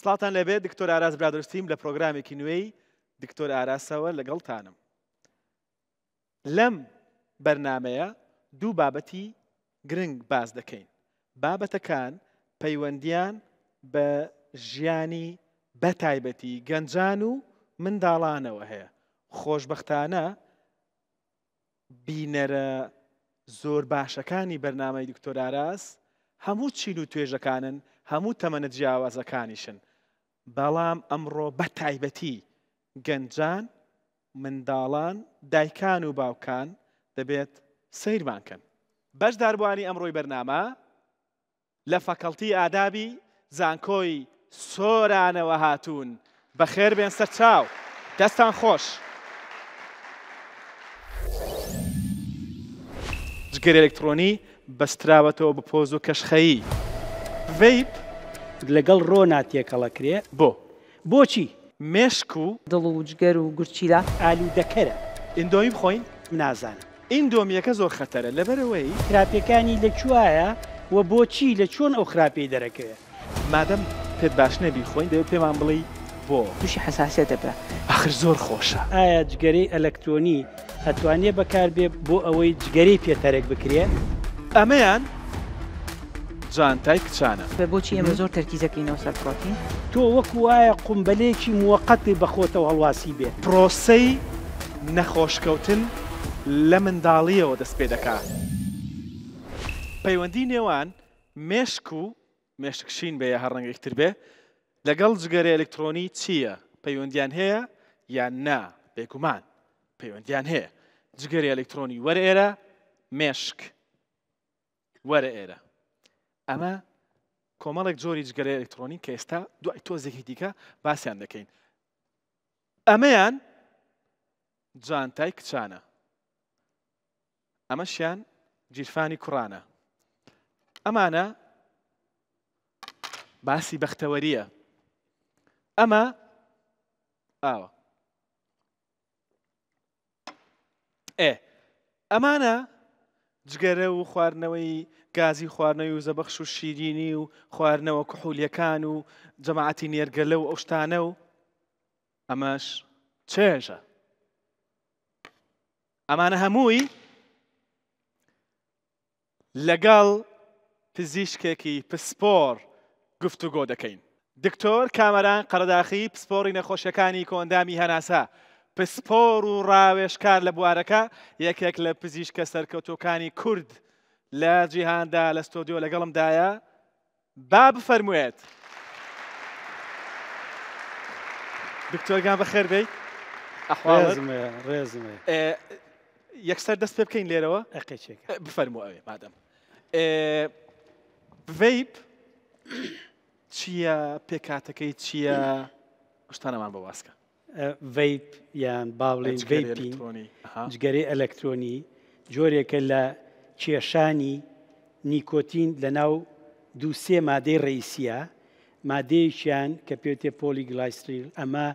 سڵاتان لەبێت دکتۆر ئاراس برادستیم لە پرۆگرامێکی نوێی دکتۆر ئاراسەوە لەگەڵتانم. لەم بەرنمەیە دوو بابەتی گرنگ باز دەکەین. بابەتەکان پەیوەندیان بە ژیانی بەتایبەتی گەنجان و منداڵانەوە هەیە. خۆشببختانە بینەرە زۆر باشەکانی بەرنامەی دکتۆراراس هەموو چین و توێژەکانن هەموو تەمەنە جیاوازەکانیشن بەڵام ئەمڕۆ بە تایبەتی گەنجان منداڵان دایکان و باوکان دەبێت سیرمانکەن بەشداربووانی ئەمڕۆی بەرنامە لە فەکەڵتی ئادابی زانکۆی سۆرانەوە هاتوون بە خێر بێن سەر چاو دەستان خۆش جگەر ئەلکترۆنی بەستراوەتەوە بە پۆز و کەشخەیی ڤیپ لەگەڵ ڕۆناتیەکەڵەکرێ بۆ بۆچی مێشک و دڵ و جگەر و گورچیلا ئالو دەکەرە ئندۆی بخۆین نازانم ئیندۆمیەکە زۆر خەتەرە لەبەرەوەی خراپەکانی لە کوایە و بۆچی لە چۆن ئەو خراپی دەرەکەوێت مادەم پێت باش نەبی خۆین دەو پێمان بڵی بۆ تووشی حساسیت دەبە ئەخر زۆر خۆشە ئایا جگەرەی ئەلەکترۆنی هەتوانێ بەکاربێ بۆ ئەوەی جگەرەی پێتەرێک بکرێن ئەمەیان جانتای کچانە بە بۆچی ئێمە زۆر تەرکیزەکەینەوە سەرکاتین تۆ وەکو وایە قمبلێکی موەقەتی بەخۆتەوە هەڵواسی بێت پرۆسەی نەخۆشکەوتن لە منداڵیەوە دەست پێ دەکات پەیوەندی نێوان مێشک و مێشکشین بەیە هەڕەنگێکتر بێ لەگەڵ جگەرە ئەلکترۆنی چییە پەیوەندیان هەیە یان نا بێگومان پەیوەندیان هەیە جگەری ئەلکترۆنی وەرە ئێرە مێشک وەرە ئێرە ئەمە کۆمەڵێک جۆری جگەلە ئەلکترۆنی کە ئێستا دوای تۆزێکی دیکە باسییان دەکەین ئەمەیان جانتای کچانە ئەمەشیان جیرفانی کوڕانە ئەمانە باسی بەختەوەریە ئەمە ئاوە ئێ ئەمانە جگەرە و خواردنەوەی گازی خواردنەوەی و زەبەخش و شیرینی و خواردنەوە کوحولیەکان و جەماعەتی نێرگەلە و ئەو شتانە و ئەمەش چێژە ئەمانە هەمووی لەگەڵ پزیشکێکی پسپۆر گفتوگۆ دەکەین دکتۆر کامەران قەرداخی پسپۆری نەخۆشیەکانی کۆندامی هەناسا پسپۆر و ڕاوێشکار لە بوارەکە یەکێک لە پزیشکە سەرکەوتۆکانی کورد لە جیهاندا لە ستۆدیۆ لەگەڵمدایە با بفەرموێت دکتۆرگان بەخێر بیت ڕێزمێ یەکسەر دەست پێ بکەین لێرەوە بفەرمو ئەوێ مادەم ڤیپ چییە پێکاتەکەی چییە شتانەمان بە واسکە ڤیپ یان باڵێن جگەری ئەلەکترۆنی جۆرێکە لە کێشانی نیکۆتین لە ناو دووسێ مادەی ڕیسیە مادەیەکیان کە پێوتێ پۆلی گلایستریل ئەمە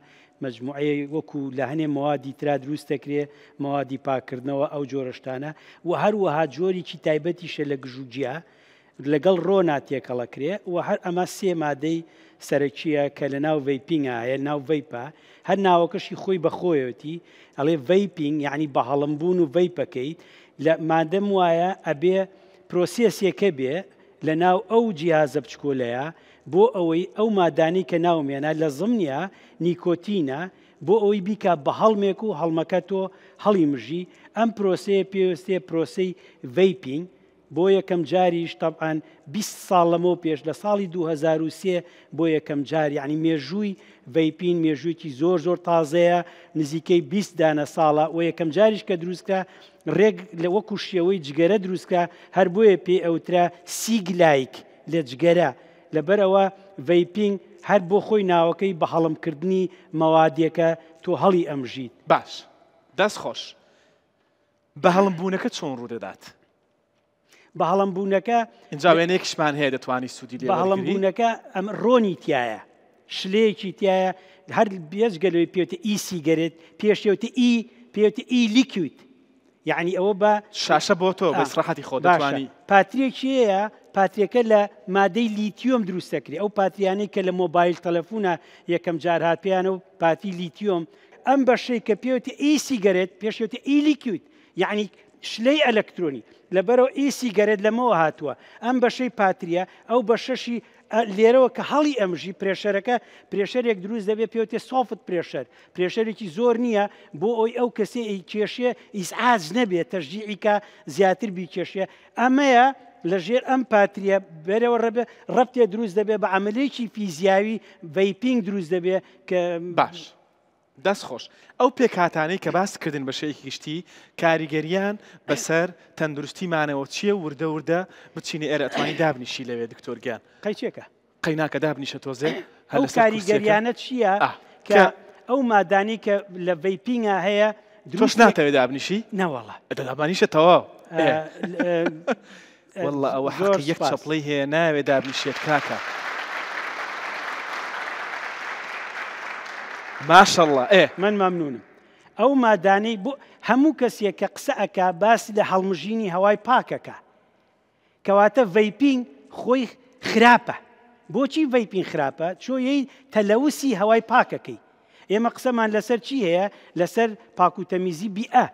مجموعەیە وەکو لە هەنێ موادی تررا دروست دەکرێ موادی پاکردنەوە ئەو جۆرەشتانە و هەروەها جۆرێکی تایبەتیشە لە گژوجیا لەگەڵ ڕۆناتێکەڵەکرێ و هەر ئەمە سێ مادەی سەرکیە کە لە ناو ڤیپینگایە ناو ڤیپا هەر ناوەکەشی خۆی بەخۆیەتی ئەڵێ ڤیپینگ یعنی بەهەڵم بوون و ڤیپەکەیت لە مادەم وایە ئەبێ پرۆسیسیەکە بێ لە ناو ئەو جیازە بچکۆلەیە بۆ ئەوەی ئەو مادانی کە ناومێنە لە زمنیە نیکۆتینە بۆ ئەوەی بیکە بە هەڵمێک و هەڵمەکە تۆ هەڵی مژی ئەم پرۆسەیە پێویستێ پرۆسی ڤیپینگ بۆ یەکەم جاریش تەبان 20 ساڵ لەمەوە پێش لە ساڵی 2023 بۆ یەکەم جاری عنی مێژووی ڤیپین مێژوویکی زۆر زۆر تازەیە نزیکەی 20 دانە ساڵە و یەکەم جاریش کە دروستکە ڕێک لە وەکو شێوەی جگەرە دروستکە هەر بۆیە پێ ئەوترا سیگلایک لە جگەرە لەبەرەوە ڤیپینگ هەر بۆ خۆی ناوەکەی بە هەڵمکردنی مەوادیەکە تۆ هەڵی ئەمژیت باش دەست خۆش بە هەڵمبوونەکە چۆن ڕوودەدات. بە هەڵم بوونەکە اینجا وێنێکشمان هەیە دەتوانانی سوودی بە هەڵم بوونەکە ئەم ڕۆنی تایە شلەیەکی تایە هەر بێزگەلەوەی پێوتە ئیسی گەرێت پێشێوتە ئی پێوتە ئی لیکویت یعنی ئەوە بە شاشە بۆ تۆ بەسرحەتی خۆداوانی پاتریێکیەیە پاتریەکە لە مادەی لیتیۆم دروستەکری ئەو پاتریانەی کە لە مۆبایل تەلەفۆنە یەکەم جار هاتیانە و پاتی لیتیۆم ئەم بەشەی کە پێوتە ئیسی گەرێت پێشێتە ئیلیکیوت یعنی شلەی ئەلەکترۆنی لەبەرەوە ئیسی گەرێت لەمەوە هاتووە ئەم بەشەی پاتریە ئەو بە شەشی لێرەوە کە هەڵی ئەمژی پرێشەرەکە پرێشەرێک دروست دەبێت پێوتێ سافت پرێشەر پرێشەرێکی زۆر نییە بۆ ئەوی ئەو کەسێ ئەی کێشێ ئیسعاز نەبێت تەژیعیکە زیاتر بیکێشێ ئەمەیە لەژێر ئەم پاتریە بەرەوە ڕێبێ ڕەتێ دروست دەبێت بە عملێکی فیزیاوی ڤیپینگ دروست دەبێت کە باش. دەستخۆش ئەو پێکهاتانەی کە باسکردن بە شەیەکی گشتی کاریگەریان بەسەر تەندروستیمانەوە چییە وردە وردە بچینە ئێرە ئەتوانی دابنیشی لەوێ دکتۆرگیان قەیچێکە قەیناکە دابنیشە تۆزێ هەل کاریگەریانە چییە کە ئەو مادانی کە لە ڤیپینگە هەیە درۆش ناتەوێت دابنیشی نەوەڵە دەدابانیشە تەواو والله ئەوە حەق یەک چەپڵی هەیە ناوێ دابنیشێت کاکە. باشەڵە ئێ من مەمنونم ئەو مادانەی بۆ هەموو کەسیە کە قسە ئەک باسی لە هەڵمژینی هەوای پاکەکە کەواتە ڤیپینگ خۆی خراپە بۆچی ڤیپین خراپە چۆ یەی تەلەوسی هەوای پاکەکەی ئێمە قسەمان لەسەر چی هەیە لەسەر پاکوتەمیزی بیە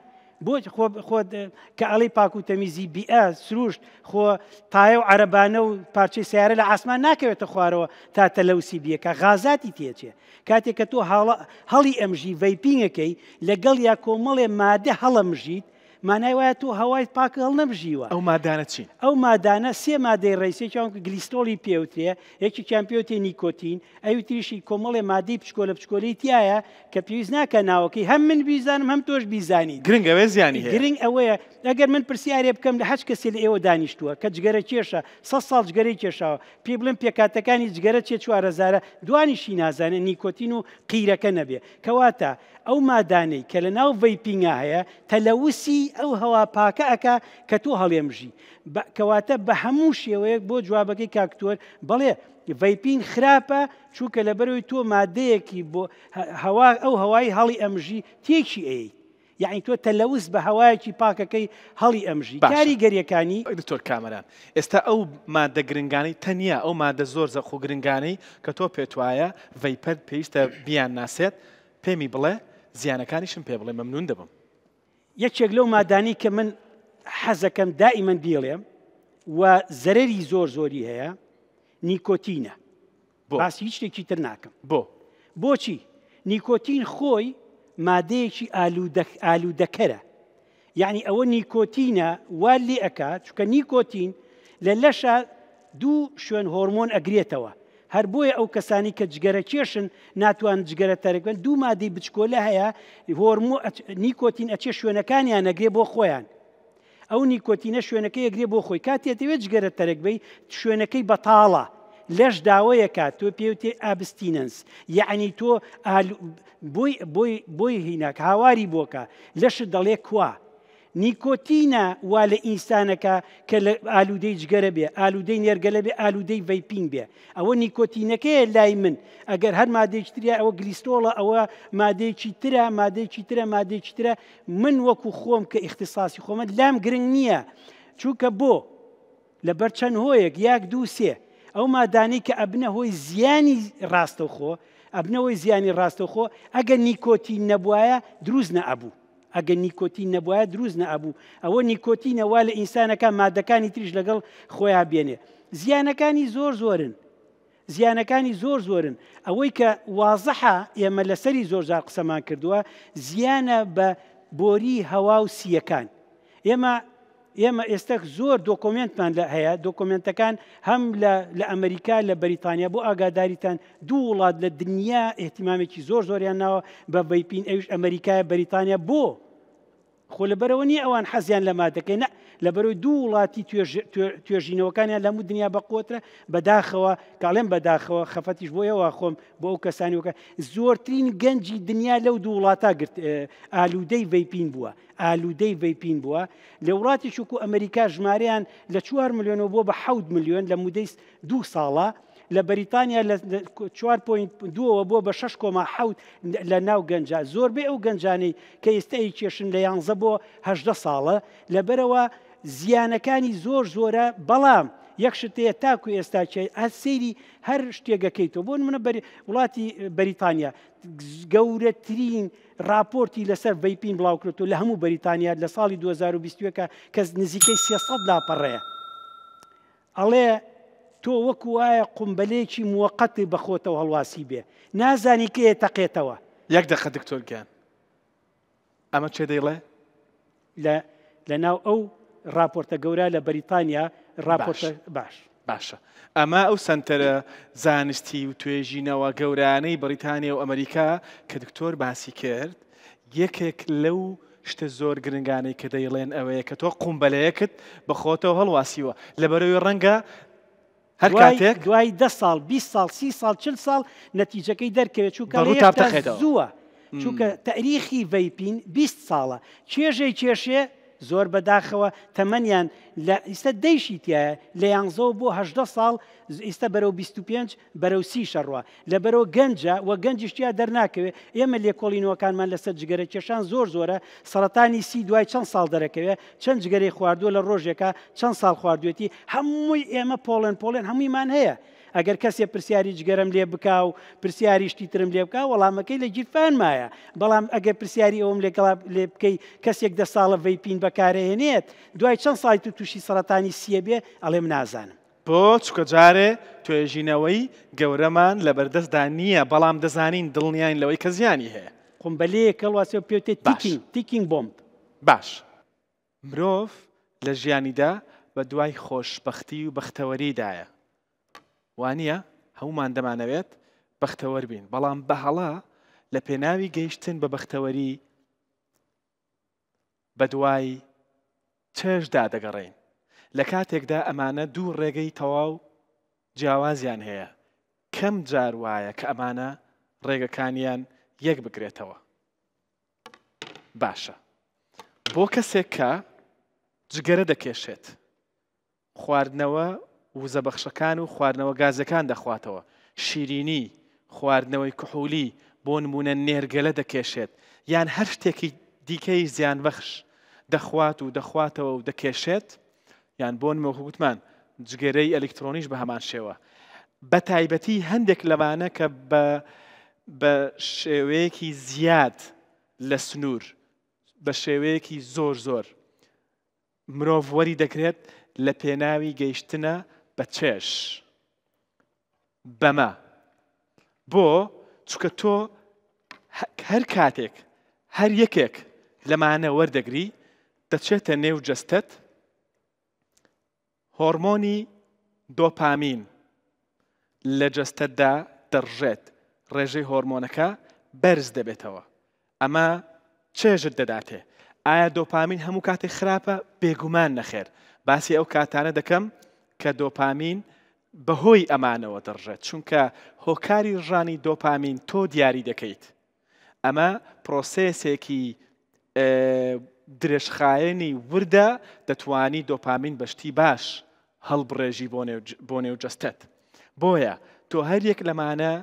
بۆ کە ئەڵی پاک و تەمیزی بیئە سروشت خۆ تایە و عربانە و پارچەی سیارە لە ئاسمان ناکەوێتە خوارەوە تا تەلەوسی بیە کە غازاتی تێچێ کاتێک کە تۆ هەڵی ئەمژی ڤەیپینگەکەی لەگەڵ یا کۆمەڵێ مادە هەڵەمژیت مانای وایە تۆ هەوای پاک هەڵ نەبژیوە ئەو مادانە چین ئەو مادانە سێ مادەی ڕیسێکیان گلیستۆلی پێوترێ یەکی کامپیۆتی نیکۆتین ئەو تریشی کۆمەڵێ مادی پشکۆ لە پشکۆلی تایە کە پێویست ناکە ناوەکەی هەم من بیزانم هەم تۆش بیزانی گرنگ ئەوێ زیانی گرنگ ئەوەیە ئەگەر من پرسیارێ بکەم لە هەچ کەسی لە ئێوە دانیشتووە کە جگەرە کێشە سە ساڵ جگەرەی کێشاوە پێ بڵم پێکاتەکانی جگەرە چێ چوارەزارە دوانیشی نازانە نیکۆتین و قیرەکە نەبێ کەواتە ئەو مادانەی کە لە ناو ڤیپینگا هەیە تەلەوسی ئەو هەوا پاکە ئەکا کە تۆ هەڵێمژی کەواتە بە هەموو شێوەیەک بۆ جوابەکەی کاکتۆر بەڵێ ڤیپین خراپە چووکە لەبەرەوەی تۆ مادەیەکی بۆ هەوا ئەو هەوای هەڵی ئەمژی تێکی ئەیت یعنی تۆ تەلەوز بە هەوایەکی پاکەکەی هەڵی ئەمژی کاری گەریەکانی دکتۆر کامەران ئێستا ئەو مادە گرنگانی تەنیا ئەو مادە زۆر زەخۆ گرنگانی کە تۆ پێت وایە ڤیپەر پێویستە بیان ناسێت پێمی بڵێ زیانەکانیشم پێ بڵێ مەمنون دەبم یەکێک لەو مادانی کە من حەزەکەم دائیمەن دیڵێم و زەرری زۆر زۆری هەیە نیکۆتینە باسی هیچ شتێکی تر ناکەم بۆ بۆچی نیکۆتین خۆی مادەیەکی ئالوودەکەرە یعنی ئەوە نیکۆتینە وال لێ ئەکات چکە نیکۆتین لە لەشە دوو شوێن هۆرمۆن ئەگرێتەوە هەر بۆیە ئەو کەسانی کە جگەرە کێشن ناتوان جگەرە تەرەکەن دوو مادەی بچکۆلە هەیە هۆرمۆ نیکۆتین ئەچێ شوێنەکانیان ئەگرێ بۆ خۆیان ئەو نیکۆتینە شوێنەکەی ئەگرێ بۆ خۆی کاتێ دەوێت جگەرە تەرەکبی شوێنەکەی بەتاڵە لەش داوەیەکات تۆ پێوتێ ئابستینەنس یعنی تۆ بۆی هینەک هاواری بۆکە لەش دەڵێ کوا نیکۆتینە وا لە ئینسانەکە کە لە ئالودەی جگەرە بێ ئالودەی نێرگەلە بێ ئالودەی ڤیپینگ بێ ئەوە نیکۆتینەکەیە لای من ئەگەر هەر مادەیەکی تریا ئەوە گلیستۆڵە ئەوە مادەیەکی ترە مادەیەکی ترە مادەیەکی ترە من وەکو خۆم کە اختیساسی خۆمە لام گرنگ نییە چووکە بۆ لەبەر چەند هۆیەک یاک دووسێ ئەو مادانی کە ئەبنە هۆی زیانی ڕاستەوخۆ ئەبنەوەی زیانی ڕاستەوخۆ ئەگە نیکۆتی نەبواە دروست نەبوو ئەگە نیکۆتی نەبواە دروست نەبوو ئەوە نیکۆتی نەوا لە ئینسانەکان مادەکانی تریش لەگەڵ خۆیان بێنێ زیانەکانی زۆر زۆرن زیانەکانی زۆر زۆرن ئەوەی کە وازەحە ئێمە لەسەری زۆرجار قسەمان کردووە زیانە بە بۆری هەوا و سیەکان ئێمە ئێمە ئێستا زۆر دۆکۆمنتمان لە هەیە دۆکۆمنتەکان هەم لە ئەمریکا لە بەریتانیا بۆ ئاگاداریتان دوو وڵات لە دنیا ئێتیمامێکی زۆر زۆریان ناوە بە بەیپین ئەوش ئەمریکای بەریتانیا بۆ خۆ لەبەرەوە نیە ئەوان حەزیان لە مادەکەی نە لەبەرەوەی دوو وڵاتی توێژینەوەکانیان لەمو دنیا بەقوترە بەداخەوە کاڵێن بەداخەوە خەفەتیش بۆیەوە خۆم بۆ ئەو کەسانیەکە زۆرترین گنجی دنیا لو دو وڵاتە گرت ئالودەی ڤیپین بووە ئالودەی ڤیپین بووە لە وڵاتی چوکو ئەمریکا ژماریان لە چوار ملیۆنەوە بۆ بە حەود ملیۆن لە مودەیست دوو ساڵە لە بەریتانیا لە 4.2ەوە بۆ بە 6 کۆما حوت لە ناو گەنج زۆربەی ئەو گەنجانەی کە ئێستای کێشن لە یانزە بۆ هەدە ساڵە لەبەرەوە زیانەکانی زۆر زۆرە بەڵام. یەکشتەیە تاکو ئێستا ئەسەیری هەر شتێگەکەیتەوە بۆن منە وڵاتی بەریتانیا گەورەترین راپۆرتی لەسەر ڤیپین بڵاوکرێتەوە لە هەموو بەریتانیا لە ساڵی 2020 کە کەس نزیکەی 300 لاپەڕەیە. ئەڵێ تۆ وەکو وایە قمبلەیەکی موقتی بەخۆتەوە هەڵواسی بێ نازانی کێ تەقێتەوە یەک دەخە دکتۆرگیان ئەمە چێ دەیڵێ لە ناو ئەو راپۆرتە گەورە لە بەریتانیا راپۆرتە باش باشە ئەمە ئەو سنتەرە زانستی و توێژینەوە گەورانەی بەریتانیا و ئەمریکا کە دکتۆر باسی کرد یەکێک لەو شتە زۆر گرنگانەی کە دەیڵێن ئەوەیە کە تۆ قومبەلەیەکت بەخۆتەوە هەڵواسیوە لەبەرەوەی ڕەنگە هەر کاتێک دوای ده ساڵ 20 سال سی سال چل سال نەتیجەکەی دەرکەوێت چووکە زووە چونکە تاریخی ڤیپین 20 ساڵە چێژەی چێشێ زۆر بەداخەوە تەمەنیان ئیستا دەیشیتیایە لە یانزۆ بۆ هەدە ساڵ ئیستا بەرەو 25 بەرەو سی شەڕوە لە بەرەو گەنجە وە گەنجشتیا دەرناکەوێت ئێمە لێکۆڵینەوەکانمان لەسەر جگەرە کێشان زۆر زۆرە سەڵەتانی سی دوای چەند ساڵ دەرەکەوێت چەند جگەری خواردووە لە ڕۆژێکە چەند ساڵ خواردوێتی هەمووی ئێمە پۆلن پۆلێن هەموویمان هەیە ئەگەر کەسێ پرسیاری جگەرم لێ بکاو پرسیاریشتی ترم لێ بکە وەڵامەکەی لە گیرفانمایە بەڵام ئەگەر پرسیاری ئەوم لێکڵا لێ بکەی کەسێک دە ساڵە ڤی پین بەکارهێنێت دوای چەند سای تو تووشی سەرەتانی سیە بێ ئەڵێم نازانم بۆ چکە جارێ توێژینەوەی گەورەمان لە بەردەستدا نییە بەڵام دەزانین دڵنیان لەوەی کە زیانی هەیە قمبەلەیە کەڵواسێ پێوتێت تیکینگ بۆمب باش مرۆڤ لە ژیانیدا بە دوای خۆشببختی و بەختەوەریدایە وانە هەمومان دەمانەوێت بەختەوەەر بین بەڵام بەهڵا لە پێناوی گەیشتن بە بەختەوەری بەدوای چێشدا دەگەڕین لە کاتێکدا ئەمانە دوو ڕێگەی تەواو جیاوازیان هەیە کەم جار وایە کە ئەمانە ڕێگەکانیان یەک بکرێتەوە باشە بۆ کەسێک کە جگەرە دەکێشێت خواردنەوە وزەبەخشەکان و خواردنەوە گازەکان دەخواتەوە شیرینی خواردنەوەی کوحولی بۆ نمونە نێرگەلە دەکێشێت یان هەر شتێکی دیکەی زیان بەخش دەخوات و دەخواتەوە و دەکێشێت یان بۆن مەوهوتمان جگەرەی ئەلکترۆنیش بە هەمان شێوە بە تایبەتی هەندێک لەوانە کە بە شێوەیەکی زیاد لە سنوور بە شێوەیەکی زۆر زۆر مرۆڤ وەری دەکرێت لە پێناوی گەیشتنە بە چێش بەمە بۆ چکە تۆ هەر کاتێک هەر یەکێک لەمانە وەردەگری دەچێتە نێو جستت هۆرمۆنی دۆپامین لە جستتدا دەڕژێت ڕێژەی هۆرمۆنەکە بەرز دەبێتەوە ئەمە چێژت دەداتێ ئایا دۆپامین هەموو کاتێک خراپە بێگومان نەخێر باسی ئەو کاتانە دەکەم کە دۆپامین بەهۆی ئەمانەوە دەڕژێت چونکە هۆکاری ژانی دۆپامین تۆ دیاری دەکەیت ئەمە پرۆسسێکی درێژخایەنی وردە دەتوانی دۆپامین بەشتی باش هەڵبڕێژی بۆ نێو جستت بۆیە تۆ هەریەک لەمانە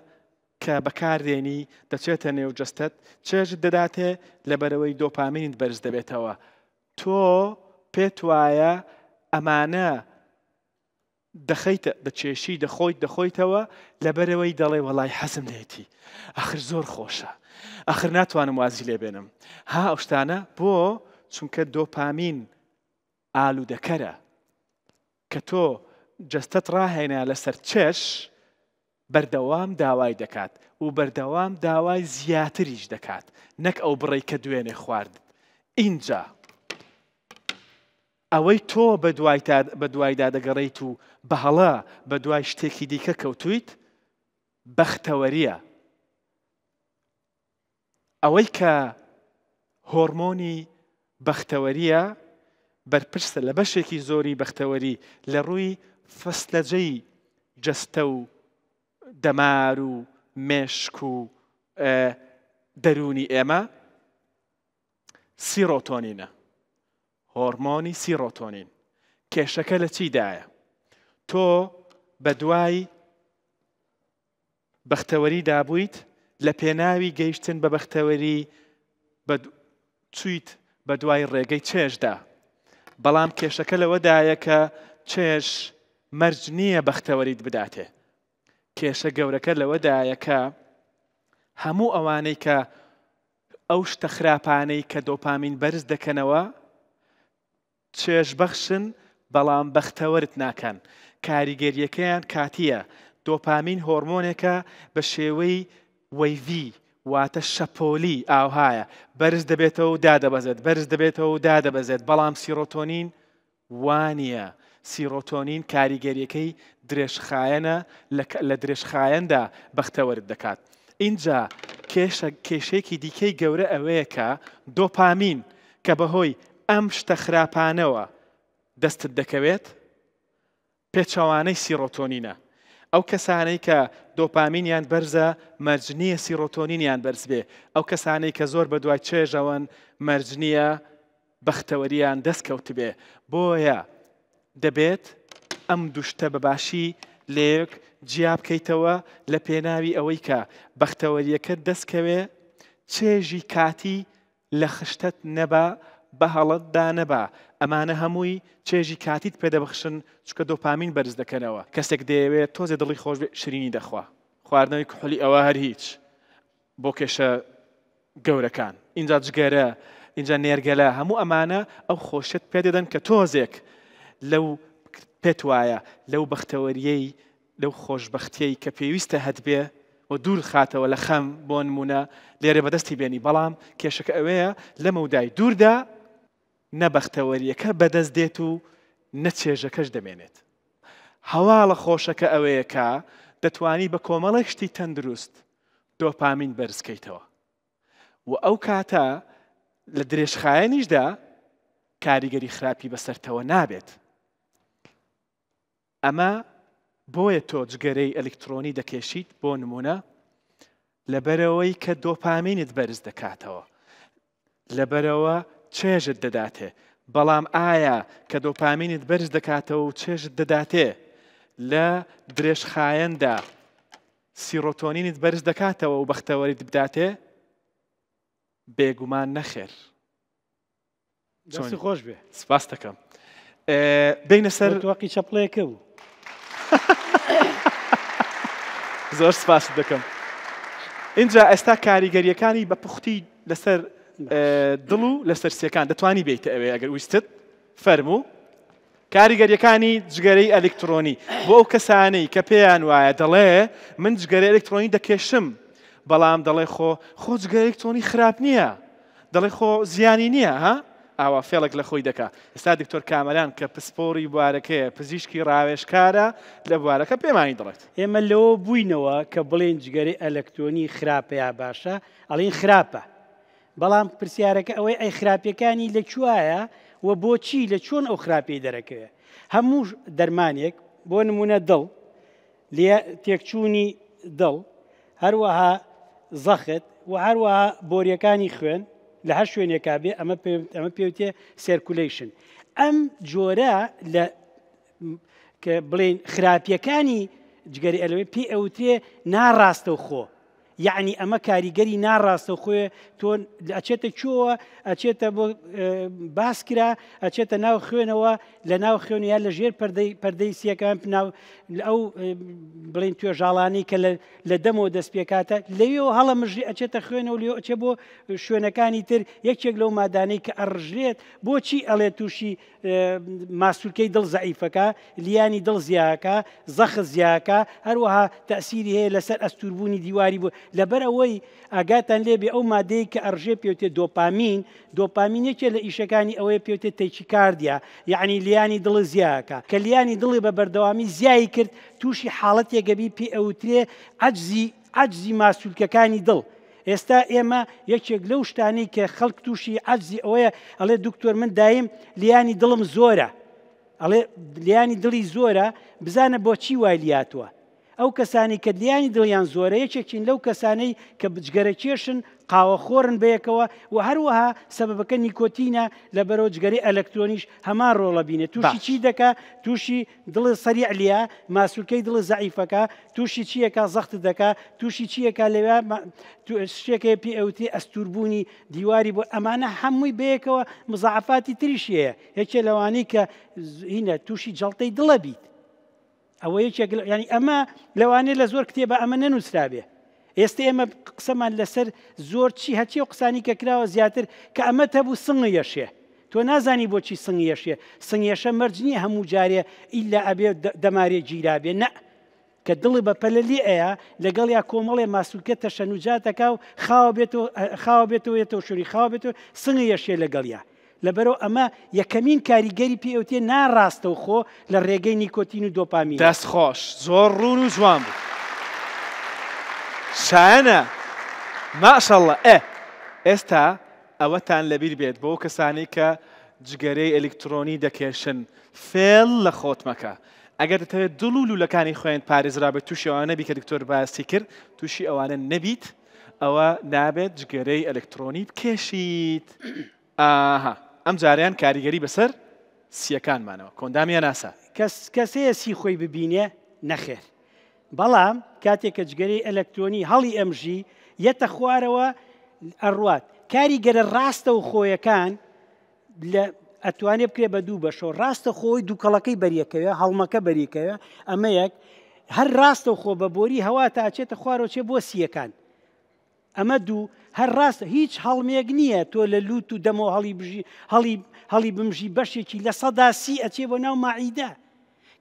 کە بەکاردێنی دەچێتە نێو جستت چێژ دەداتێ لەبەرەوەی دۆپامینت بەرز دەبێتەوە تۆ پێت وایە ئەمانە دەخەیتە بە چێشی دەخۆیت دەخۆیتەوە لەبەرەوەی دەڵێ وەڵای حەزم لێتی ئەخر زۆر خۆشە ئەخر ناتوانم وازی لێ بێنم ها ئەوشتانە بۆ چونکە دۆپامین ئالوودەکەرە کە تۆ جستت ڕاهێنا لەسەر چێش بەردەوام داوای دەکات و بەردەوام داوای زیاتریش دەکات نەک ئەو بڕێ کە دوێنێ خوارد اینجا ئەوەی تۆ بە دوایدا دەگەڕیت و بەهڵا بە دوای شتێکی دیکە کەوتویت بەختەوەریە. ئەوەی کە هۆرمۆنی بەختەوەریە بەرپرسە لە بەشێکی زۆری بەختەوەری لە ڕووی فەسلەجەی جستە و دەمار و مێشک و دەرونی ئێمە سیرۆتۆنینە. هۆرمۆنی سیرۆتۆنین کێشەکە لە چیدایە تۆ بە دوای بەختەوەری دابوویت لە پێناوی گەیشتن بە بەختەوەری چیت بە دوای ڕێگەی چێشدا بەڵام کێشەکە لەوەدایە کە چێش مەرج نییە بەختەوەریت بداتێ کێشە گەورەکە لەوەدایە کە هەموو ئەوانەی کە ئەو شتە خراپانەی کە دۆپامین بەرز دەکەنەوە چێژبەخشن بەڵام بەختەوەرت ناکەن کاریگەریەکەیان کاتیە دۆپامین هۆرمۆنێکە بە شێوەی وەیڤی واتە شەپۆلی ئاوهایە بەرز دەبێتەوە و دادەبەزێت بەرز دەبێتەوە و دادەبەزێت بەڵام سیرۆتۆنین وانە سیرۆتۆنین کاریگەریەکەی درێژخایەنە لە درێژخایەندا بەختەوەرت دەکات. اینجا کێشێکی دیکەی گەورە ئەوەیە کە دۆپامین کە بەهۆی ئەم شتە خراپانەوە دەستت دەکەوێت پێچەوانەی سیرۆتۆنینە ئەو کەسانەی کە دۆپامینیان بەرزە مەرجنیە سیرۆتۆنینیان بەرز بێ ئەو کەسانەی کە زۆر بە دوای چێژەوەن مەرجنیە بەختەوەریان دەستکەوت بێ بۆیە دەبێت ئەم دوشتە بەباشی لێک جیاب بکەیتەوە لە پێناوی ئەوەی کە بەختەوەریەکە دەستکەوێ چێژی کاتی لە خشتت نەبە بە هەڵەتدا نەبا ئەمانە هەمووی چێژی کاتیت پێدەبخشن چکە دۆپامین بەرز دەکەنەوە کەسێک دەیەوێت تۆزێ دڵی خۆش شرینی دەخوا خواردنەوەی کوحلی ئەوە هەر هیچ بۆ کێشە گەورەکان اینجا جگەرە اینجا نێرگەلە هەموو ئەمانە ئەو خۆشت پێدەدەن کە تۆزێک لەو پێت وایە لەو بەختەوەریەی لەو خۆشببختیەی کە پێویستە هەتبێ و دوور خاتەوە لە خەم بۆ نمونە لێرە بەدەستی بێنی بەڵام کێشەکە ئەوەیە لەمەودای دووردا نەبەختەوەریەکە بەدەست دێت و نەچێژەکەش دەمێنێت. هەواڵە خۆشەکە ئەوەیەکە دەتوانی بە کۆمەڵی شتی تەندروست دۆپامین بەرزکەیتەوە. و ئەو کاتە لە درێژخایەنیشدا کاریگەری خراپی بەسەرتەوە نابێت. ئەمە بۆیە تۆ جگەرەی ئەلکترۆنی دەکێشیت بۆ نمونە لەبەرەوەی کە دۆپامینت بەرز دەکاتەوە. لەبەرەوە چێژت دەداتێ بەڵام ئایا کە دۆپامینت بەرز دەکاتەوە و چێژت دەداتێ لە درێژخایەندا سیرۆتۆنینت بەرز دەکاتەوە و بەختەوەریت بداتێ بێگومان نەخێر خۆش بێ سپاس دەکەم دەینە سەر واقی چەپڵەیەکە بوو زۆر سپاس دەکەم اینجا ئێستا کاریگەریەکانی بە پوختی لەسەر دڵ و لە سەرسیەکان دەتوانی بێتە ئەوێ ئەگەر ویستت فەرموو کاریگەریەکانی جگەرەی ئەلکترۆنی بۆ ئەو کەسانەی کە پێیان وایە دەڵێ من جگەرە ئەلکترۆنی دەکێشم بەڵام دەڵێ خۆ خۆ جگە ئەلکترۆنی خراپ نییە دەڵێ خۆ زیانی نییە ها؟ ئاوا فێڵک لە خۆی دەکا ئێستا دکتۆر کامەران کە پسپۆری بوارەکەی پزیشکی ڕاوێشکارە لە بوارەکە پێمانی دەڵێت ئێمە لەوە بووینەوە کە بڵێن جگەری ئەلکترۆنی خراپەیە باشە ئەڵین خراپە بەڵام پرسیارەکە ئەوەی ئەی خراپیەکانی لە کوایە و بۆچی لە چۆن ئەو خراپی دەرەکەوێ هەموو دەرمانێک بۆ نمونە دڵ لێ تێکچوونی دڵ هەروەها زەخت و هەروەها بۆریەکانی خوێن لە هەر شوێنێکا بێ ئەمە ئەمە پێوتێ سرکولیشن ئەم جۆرە لە کە بڵین خراپیەکانی جگەری ئەلوێ پێ ئەوتێ ناڕاستە و خۆ یعنی ئەمە کاریگەری ناڕاستە خۆێ تۆن ئەچێتە چۆوە ئەچێتە بۆ باسکرا ئەچێتە ناو خوێنەوە لە ناو خوێن یا لە ژێر پەردەی سیەکان ناو ئەو بڵین توێژاڵانی کە لە دەمەوە دەستپێکاتە لەوێەوە هەڵە مژی ئەچێتە خوێنەوە لێ ئەچێ بۆ شوێنەکانی تر یەکێک لەو مادانەی کە ئەڕژێت بۆچی ئەڵێ تووشی ماسوولکەی دڵ زعیفەکە لیانی دڵ زیاکە زەخ زیاکە هەروەها تەسیری هەیە لەسەر ئەستوربوونی دیواری بوو لەبەر ئەوەی ئاگاتان لێبێ ئەو مادەی کە ئەرژێ پێوتێ دۆپامین دۆپامینێکێ لە ئیشەکانی ئەوەیە پێوتێ تەیچیکاردیا یعنی لیانی دڵ زیاکە کە لیانی دڵی بە بەردەوامی زیایی کرد تووشی حاڵەت یەگەبی پێ ئەوترێ عجزی عجزی ماسوولکەکانی دڵ. ئێستا ئێمە یەکێک لەو شتانی کە خەڵک تووشی عجزی ئەوەیە ئەڵێ دکتۆر من دایم لیانی دڵم زۆرە. ئەڵێ لیانی دڵی زۆرە بزانە بۆچی وای لیاتوە ئەو کەسانی کە دلیانی دڵیان زۆرەیەکێکین لەو کەسانەی کە بجگەرە کێشن قاوەخۆرن بەیەکەوە و هەروەها سەبەکە نیکۆتینە لە بەرۆجگەری ئەلەکترۆنیش هەمان ڕۆڵە بینێت تووشی چی دکا تووشی دڵ سەری ئەلیا ماسوولکەی دڵ زعیفەکە تووشی چیەکە زەخت دکا تووشی چیەکە لەوێ شتێکی پیئوتی ئەستوربوونی دیواری بۆ ئەمانە هەمووی بەیەکەوە مزعفاتی تریشیەیە یەکێ لەوانی کە هینە تووشی جڵتەی دڵە بیت. ئەوە یەکێک ینی ئەمە لەوانێت لە زۆر کتێبە ئەمە نەنووسرابێ ئێستا ئێمە قسەمان لەسەر زۆر چی هەچی و قسانی کە کراوە زیاتر کە ئەمە هەبوو سنگ یەشێ تۆ نازانی بۆچی سنگ یەشێ سنگێشە مەرجنی هەموو جارێ ئیلا ئەبێ دەمارێ گیرابێ نە کە دڵی بە پەلەلی ئەیە لەگەڵ یا کۆمەڵێ ماسوکە تەشەنوجاتەکە و خاوە بێتەوە خاوە بێتەوە شووری خاوە بێتەوە سنگ یەشێ لەگەڵ یا لەبەرەوە ئەمە یەکەمین کاریگەری پێوتێ ناڕاستە و خۆ لە ڕێگەی نیکۆتین و دۆپامی دەستخۆش زۆر ڕون و جوان بوو شانە ماشەڵە ئە ئێستا ئەوەتان لەبیر بێت بۆ کەسانی کە جگەرەی ئەلکترۆنی دەکێشن فێڵ لە خۆت مەکە. ئەگەر دەتەوێت دڵ و لولەکانی خۆیان پارێزرابێت تووشی ئەوانە بی کە دکتۆر باسی کرد تووشی ئەوانە نەبیت ئەوە نابێت جگەرەی ئەلکترۆنی بکێشیت ئاها. ئەم جاریان کاریگەری بەسەر سیەکانمانەوە کۆندامیان ناسا کەسەیە سی خۆی ببینێ نەخێر بەڵام کاتێک کەچگەری ئەلەکترۆنی هەڵی ئەمژی یەتە خوارەوە ئەڕات کاریگەرە ڕاستە و خۆیەکان لە ئەتوانێ بکرێ بە دوو بەشۆ ڕاستە خۆی دووکەڵەکەی بەریەکەوە هەڵمەکە بەریکەوە ئەمە یەک هەر ڕاستە و خۆ بە بۆری هەوا تا ئاچێتە خوارۆچێ بۆ سیەکان ئەمە دوو هەر ڕاستە هیچ هەڵمێک نییە تۆ لە لووت و دەمەوە هەڵی بژی هەڵی بمژی بەشێکی لە سەدا سی ئەچێ بۆ ناو ماعیدا.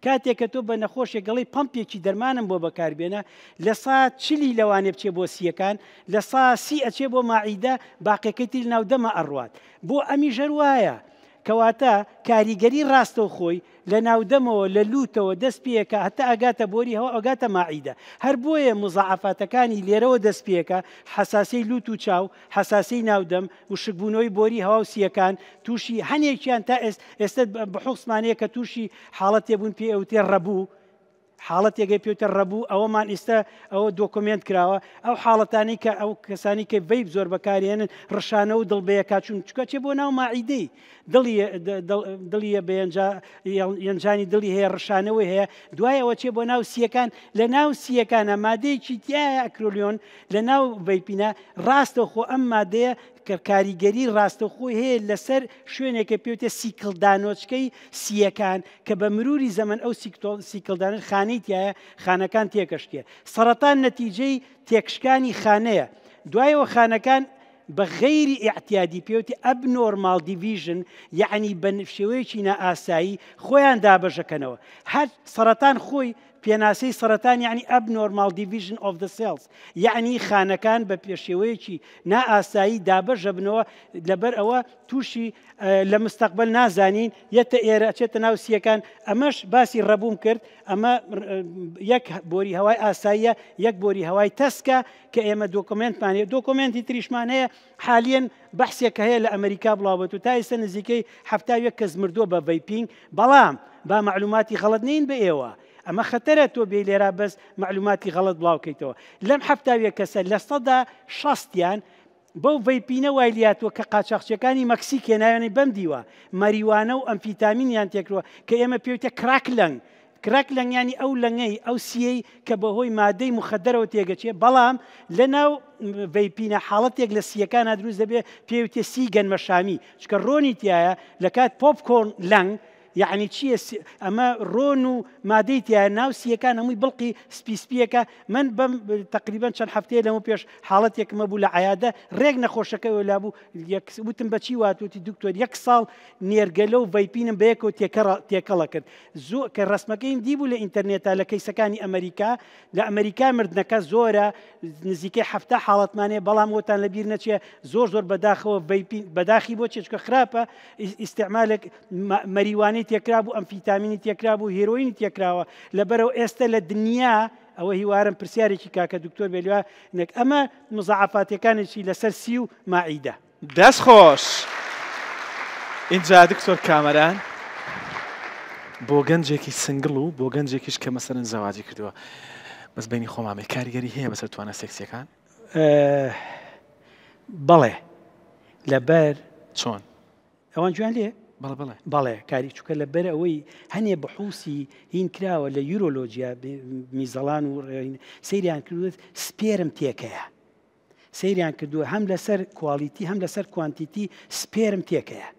کاتێک کە تۆ بە نەخۆشێک گەڵی پمپێکی دەرمانم بۆ بەکاربێنە لە سا چلی لەوانێ بچێ بۆ سیەکان لە ساسی ئەچێ بۆ ماعیدا باقیەکەی ناودەمە ئەڕوات بۆ ئەمی ژەر وایە کەواتە کاریگەری ڕاستە خۆی لە ناودەمەوە لە لوتەوە دەست پێەکە هەتا ئەگاتە بۆری هەوە ئەگاتە ماعیدە هەر بۆیە مزعافاتەکانی لێرەوە دەست پێەکە حساسی لوت و چاو حساسی ناودەم و شکبوونەوەی بۆری هەواوسیەکان تووشی هەنێکیان تا ئێستا بەحوسمانەیە کە تووشی حاڵەت تێبوون پێ ئەوتێ ڕەبوو حاڵەت یەکەی پیوتە ڕەبوو ئەوەمان ئیستا ئەوە دۆکمنت کراوە ئەو حاڵەتانی کە ئەو کەسانی کە بەیب زۆر بەکارێنن ڕشانە و دڵبەیە کاچون چکە چێ بۆ ناو ماعیدەی دڵیە بەنجانی دڵی هەیە ڕشانەوەی هەیە دوایەوە چێ بۆ ناو سیەکان لە ناو سیەکانە مادەیەکی تایە ئەکرۆلیۆن لە ناو بەیپینە ڕاستە خۆ ئەم مادەیە کە کاریگەری ڕاستەخۆی هەیە لەسەر شوێنێکە پێوتە سیکلدانۆچکەی سیەکان کە بە مروری زەمن ئەو سیکلدانن خانەی تایە خانەکان تێکەشتێ سەرەتان نەتیجەی تێکشکانی خانەیە دوایەوە خانەکان بە غەیری ئاعتیادی پێوتی ئەب نۆرمال دیڤژن یعنی بە شێوەیەکی نە ئاسایی خۆیان دابەژەکەنەوە هەر سەرەتان خۆی پێناسەی سەرەتان یعنی ئەب نۆرمال دیڤژن of the سلز یعنی خانەکان بە پێشێوەیەکی نائاسایی دابەژە بنەوە لەبەر ئەوە تووشی لە مستەقبل نازانین یەتە ئێرە چێتە ناوسیەکان ئەمەش باسی ڕەبووم کرد ئەمە یەک بۆری هەوای ئاساییە یەک بۆری هەوای تەسکە کە ئێمە دۆکمنتمانێت دۆکمنتی تریشمان هەیە حالێن بەحسێک هەیە لە ئەمریکا بڵاوەت و تایسە نزیکەی هەفتاوێک کەس مردووە بە ڤیپینگ بەڵام با معلوماتی خەڵت نین بە ئێوە ئەمە خەتەرە تۆ بێ لێرا بەس معلوماتی غەڵت بڵاوکەیتەوە لەم هەفتاویە کەسە لە سەدا شەستیان بەو ڤیپینە وایلیاتوە کە قاچاقچەکانی مەکسیکێ ناوێنی بەم دیوە مەریوانە و ئەمفیتامینیان تێکرەوە کە ئێمە پێوتە کراک لەنگ کراک لەنگانی ئەو لەنگەی ئەو سیەی کە بەهۆی مادەی مخەدەرەوە تێگەچێ بەڵام لە ناو ڤیپینە حاڵەتێک لە سیەکان دروست دەبێ پێوتێ سی گەنمەشامی چکە ڕۆنی تایە لە کات پۆپکۆن لەنگ یعنی چییە ئەمە ڕۆن و مادەیتیان ناوسیەکان هەمووی بڵقی سپیسپیەکە من بم تقریبان چەند هەفتەیە لەمە پێش حاڵەتێکمە بوو لە عیادە ڕێک نەخۆشەکەی لابوو وتم بەچی واتوتی دکتۆر یەک ساڵ نێرگەلە و ڤیپینم بەیەکەوە تێکەڵە کرد زۆ کە ڕسمەکەیم دیبوو لە ئینتەرنێتە لە کەیسەکانی ئەمریکا لە ئەمریکا مردنەکە زۆرە نزیکەی هەفتە حاڵەتمانێ بەڵام وتان لەبییر نەچێ زۆر زۆر بەداخەوە بەداخی بۆ چێچکە خراپە ئیسعمالێک مەریوانی ئەلکۆلی تێکرا بوو ئەمفیتامینی تێکرا بوو هێرۆینی تێکراوە لەبەرەو ئێستا لە دنیا ئەوە هیوارم پرسیارێکی کاکە دکتۆر بێلووا نەک ئەمە مزعافاتەکانێکی لەسەر سی و ماعیدا دەست خۆش اینجا دکتۆر کامەران بۆ گەنجێکی سنگل و بۆ گەنجێکیش کە مەسەرن زەواجی کردووە بەس بینی خۆمامی کاریگەری هەیە بەسەر توانە سێکسیەکان بەڵێ لەبەر چۆن ئەوان جوان لێ بەڵێ کاری چووکە لە بەر ئەوەی هەنێ بەحوسی هین کراوە لە یورۆلۆژیا میزەڵان و سریان کردوێت سپێرم تێکەیە سریان کردووە هەم لەسەر کوالیتی هەم لەسەر کوانتیتی سپێرم تێکەیە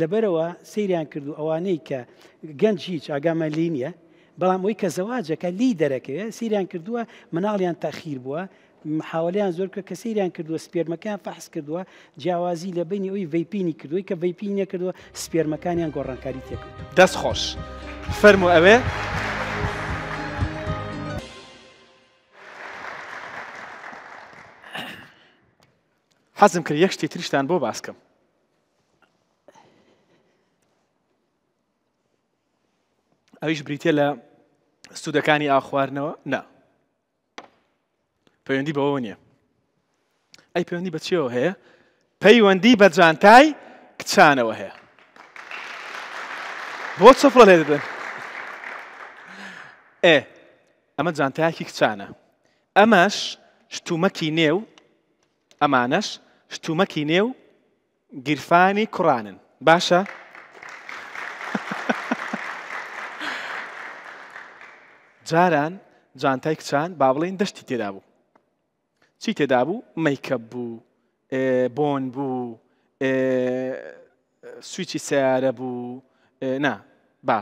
لەبەرەوە سریان کردو ئەوانەی کە گەنج هیچ ئاگامە لینیە بەڵام ئەوی کە زەواجەکە لی دەرەکەوێت سریان کردووە مناڵیان تاخیر بووە محاولیان زۆر کە کە سەیریان کردووە سپێرمەکان فەحس کردووە جیاوازی لە بینی ئەوی ڤیپینی کردووی کە ڤیپینە کردووە سپێرمەکانیان گۆڕانکاری تێکرد دەست خۆش فەرمو ئەوێ حەزم کرد یەک شتی تریشتان بۆ باسکەم ئەویش بریتە لە سوودەکانی ئاخواردنەوە نه پەیوەندی بەەوە نییە ئەی پەیوەندی بە چیەوە هەیە پەیوەندی بە جانتای کچانەوە هەیە بۆ سفرە لێ دەبن ئێ ئەمە جانتایەکی کچانە ئەمەش شتومەکی نێو ئەمانەش شتومەکی نێو گیرفانی کوڕانن باشە؟ جاران جانتای کچان با بڵین دەشتی تێدا بوو چی تێدا بوو مەیکەپ بوو بۆن بوو سویچی سیارە بوو نا با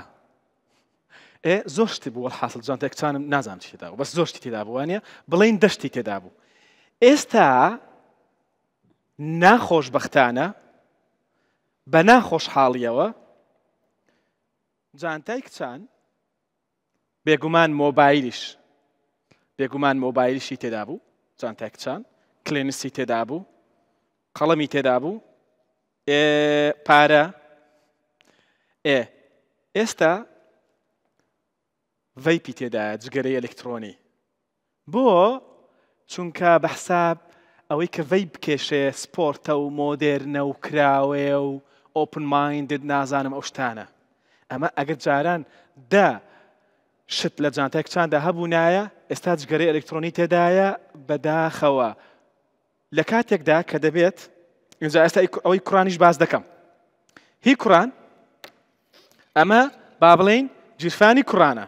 زۆر شتی بوو حاصل جانتێکچانم نازانم چی تێدا بوو بەس زۆر شتی تێدا بووانە بڵین دەشتی تێدا بوو ئێستا ناخۆشببختانە بە ناخۆشحاڵیەوە جانتای کچان بێگومان مۆبایلیش بێگومان مۆبایلیشی تێدا بوو چند تێکچان کلێنسی تێدا بوو قەڵەمی تێدا بوو پارە ئێ ئێستا ڤیپی تێدایە جگەرەی ئەلکترۆنی بۆ چونکە بە حساب ئەوەی کە ڤی بکێشێ سپۆرتە و مۆدررنە و کراوێ و ئۆپن مایندت نازانم ئەو شتانە ئەمە ئەگەر جاران دە شت لە جانتێک چاندا هەبوو نایە ئێستا جگەرەی ئەلکترۆنی تێدایە بەداخەوە لە کاتێکدا کە دەبێت اینجا ئێستا ئەوەی کوڕانیش باز دەکەم هی کوڕان ئەمە با بڵین جیرفانی کوڕانە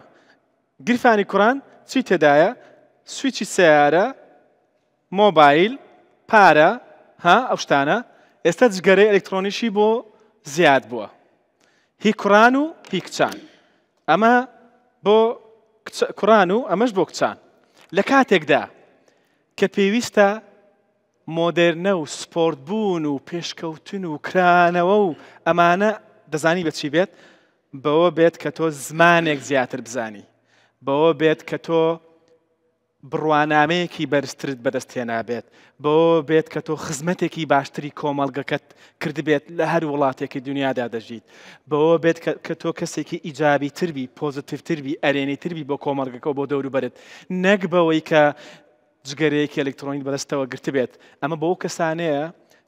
گرفانی کوڕان چی تێدایە سویچی سیارە مۆبایل پارە ها ئەو شتانە ئێستا جگەرەی ئەلکترۆنیشی بۆ زیاد بووە هی کوڕان و هی کچان ئەمە بۆ کوڕان و ئەمەش بۆ کچان لە کاتێکدا کە پێویستە مۆدررنە و سپۆرت بوون و پێشکەوتن و کرانەوە و ئەمانە دەزانی بەچی بێت بەوە بێت کە تۆ زمانێک زیاتر بزانی بەوە بێت کە تۆ بڕوانامەیەکی بەرزترت بەدەستێ نابێت بۆ بێت کە تۆ خزمەتێکی باشتری کۆمەڵگەکەت کردبێت لە هەر وڵاتێکی دنیادا دەژیت بەوە بێت کە تۆ کەسێکی ئیجابی تربی پۆزتیو تربی ئەرێنی تربی بۆ کۆمەڵگەکە بۆ دەوروبەرت نەک بەوەی کە جگەرەیەکی ئەلکترۆنیک بەدەستەوە گرت بێت ئەمە بەو کەسانەیە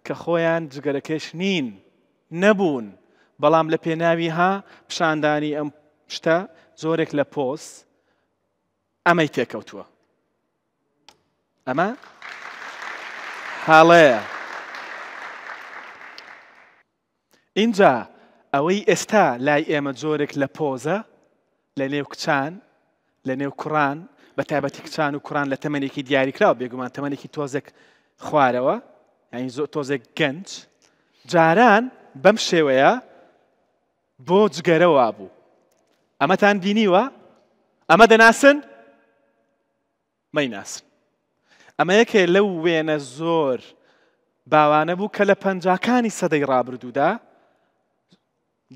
کە خۆیان جگەرەکەش نین نەبوون بەڵام لە پێناوی ها پیشاندانی ئەم شتە زۆرێک لە پۆس ئەمەی تێکەوتووە ئەمە حاڵەیە اینجا ئەوەی ئێستا لای ئێمە جۆرێک لە پۆزە لە نێو کچان لە نێو کوڕان بە تایبەتی کچان و کوڕان لە تەمەێکی دیاریکراوە بێگومان تەمەێکی تۆزێک خوارەوە یعنی زۆر تۆزێک گەنج جاران بەم شێوەیە بۆ جگەرەوە بوو ئەمەتان بینیوە ئەمە دەناسن مەیناسن ئەمە یەکێ لەو وێنە زۆر باوانە بوو کە لە پەنجاکانی سەدەی ڕابردوودا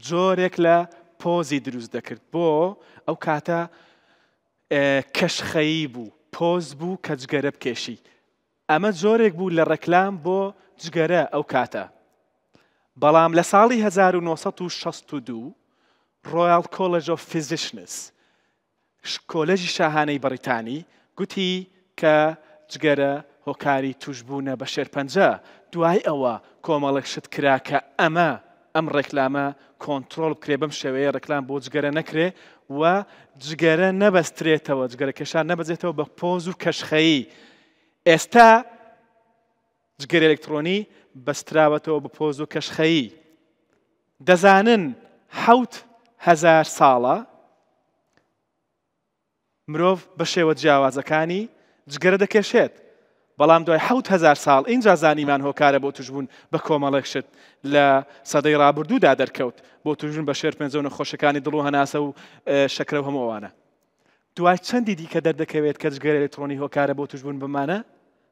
جۆرێک لە پۆزی دروست دەکرد بۆ ئەو کاتە کەشخەیی بوو پۆز بوو کە جگەرە بکێشی ئەمە جۆرێک بوو لە ڕەکلام بۆ جگەرە ئەو کاتە بەڵام لە ساڵی 1962 ڕۆیال کۆلژ و فیزیشنس کۆلژی شاهانەی بەریتانی گوتی کە جگەرە هۆکاری توشببوونە بە شێرپەنجە دوای ئەوە کۆمەڵێک شت کرا کە ئەمە ئەم ڕێکلامە کۆنتترۆل کرێ بم شێوەیە ڕێکلام بۆ جگەرە نەکرێ و جگەرە نەبەسترێتەوە جگەرە کەشان نەبەجێتەوە بە پۆز و کەشخەیی ئێستا جگەر ئەلکترۆنی بەستراوەتەوە بە پۆز و کەشخەیی دەزانن حهزار ساڵە مرۆڤ بە شێوە جیاوازەکانی جگەرە دەکێشێت بەڵام دوای هزار ساڵ اینجا زانیمان هۆکارە بۆ توشبوون بە کۆمەڵێک شت لە سەدەی رابرردوودا دەرکەوت بۆ توژون بە شێر پێنجە نەخۆشەکانی دڵ و هەناسە و شەکرە و هەمووانە دوای چەندی دیکە دەردەکەوێت کە جگەر ئەلکترۆنی هۆکارە بۆ توشبوون بمانە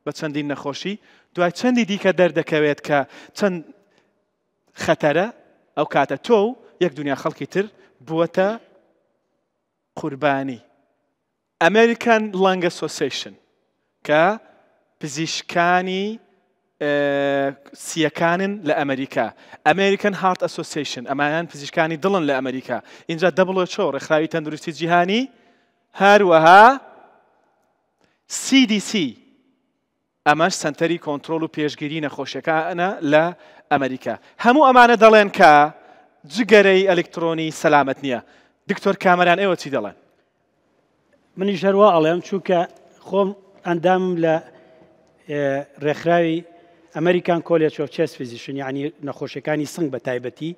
بە چەندین نەخۆشی دوای چەندی دیکە دەردەکەوێت کە چەند خەتەرە ئەو کاتە تۆ و یەک دنیا خەڵکی تر بووەتە قوربانی ئەمریکان لەنگە سۆسیشن کە پزیشکانی سیەکانن لە ئەمریکا ئەمریکان هارت ئەسۆسیشن ئەمایان پزیشکانی دڵن لە ئەمریکا اینجا دەبڵۆ چۆ ڕێکخراوی تەندروستی جیهانی هەروەها CDC ئەمەش سنتەری کۆنتترۆل و پێشگیری نەخۆشیەکانە لە ئەمریکا هەموو ئەمانە دەڵێن کە جگەرەی ئەلکترۆنی سەلامت نییە دکتۆر کامەران ئێوە چی دەڵێن منی ژەروە ئەڵێم چووکە خۆم ئەندام لە ڕێکخراوی ئەمریکان کۆلێج ئۆف چێس فیزیشن یعنی نەخۆشیەکانی سنگ بە تایبەتی